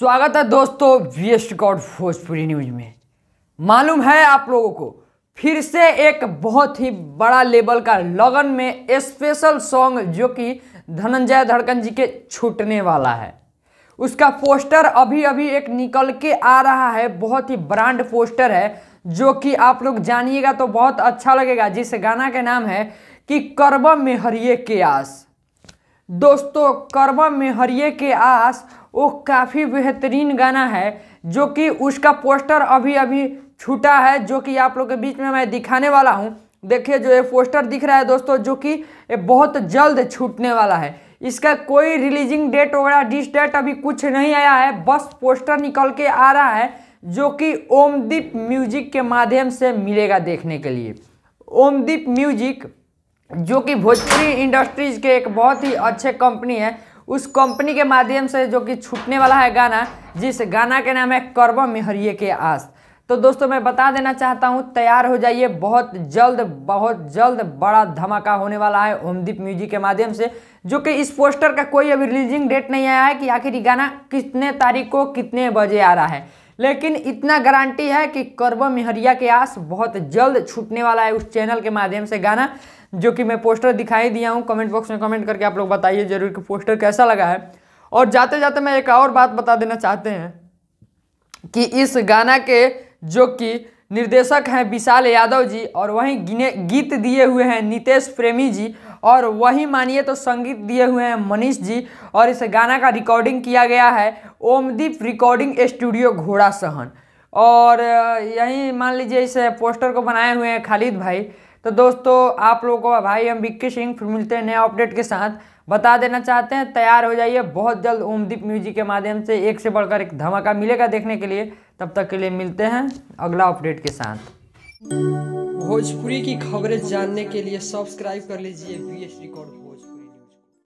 स्वागत है दोस्तों वेस्ट गॉड भोजपुरी न्यूज में मालूम है आप लोगों को फिर से एक बहुत ही बड़ा लेवल का लगन में स्पेशल सॉन्ग जो कि धनंजय धड़कन जी के छूटने वाला है उसका पोस्टर अभी अभी एक निकल के आ रहा है बहुत ही ब्रांड पोस्टर है जो कि आप लोग जानिएगा तो बहुत अच्छा लगेगा जिस गाना के नाम है कि करबम में हरिए के आस दोस्तों करबम में हरिए के आस वो काफ़ी बेहतरीन गाना है जो कि उसका पोस्टर अभी अभी छूटा है जो कि आप लोग के बीच में मैं दिखाने वाला हूँ देखिए जो ये पोस्टर दिख रहा है दोस्तों जो कि ये बहुत जल्द छूटने वाला है इसका कोई रिलीजिंग डेट वगैरह डिस डेट अभी कुछ नहीं आया है बस पोस्टर निकल के आ रहा है जो कि ओमदीप म्यूजिक के माध्यम से मिलेगा देखने के लिए ओमदीप म्यूजिक जो कि भोजपुरी इंडस्ट्रीज के एक बहुत ही अच्छे कंपनी है उस कंपनी के माध्यम से जो कि छूटने वाला है गाना जिस गाना के नाम है करवा मेहरिए के आस तो दोस्तों मैं बता देना चाहता हूँ तैयार हो जाइए बहुत जल्द बहुत जल्द बड़ा धमाका होने वाला है ओमदीप म्यूजिक के माध्यम से जो कि इस पोस्टर का कोई अभी रिलीजिंग डेट नहीं आया है कि आखिर ये गाना कितने तारीख को कितने बजे आ रहा है लेकिन इतना गारंटी है कि करवा मिहरिया के आस बहुत जल्द छूटने वाला है उस चैनल के माध्यम से गाना जो कि मैं पोस्टर दिखाई दिया हूँ कमेंट बॉक्स में कमेंट करके आप लोग बताइए जरूर कि पोस्टर कैसा लगा है और जाते जाते मैं एक और बात बता देना चाहते हैं कि इस गाना के जो कि निर्देशक हैं विशाल यादव जी और वहीं गिने गीत दिए हुए हैं नितेश प्रेमी जी और वहीं मानिए तो संगीत दिए हुए हैं मनीष जी और इस गाना का रिकॉर्डिंग किया गया है ओमदीप रिकॉर्डिंग स्टूडियो घोड़ा सहन और यहीं मान लीजिए इस पोस्टर को बनाए हुए हैं खालिद भाई तो दोस्तों आप लोगों को भाई हम विक्की सिंह फिर मिलते हैं नया अपडेट के साथ बता देना चाहते हैं तैयार हो जाइए बहुत जल्द ओमदीप म्यूजिक के माध्यम से एक से बढ़कर एक धमाका मिलेगा देखने के लिए तब तक के लिए मिलते हैं अगला अपडेट के साथ भोजपुरी की खबरें जानने के लिए सब्सक्राइब कर लीजिए बी एस रिकॉर्ड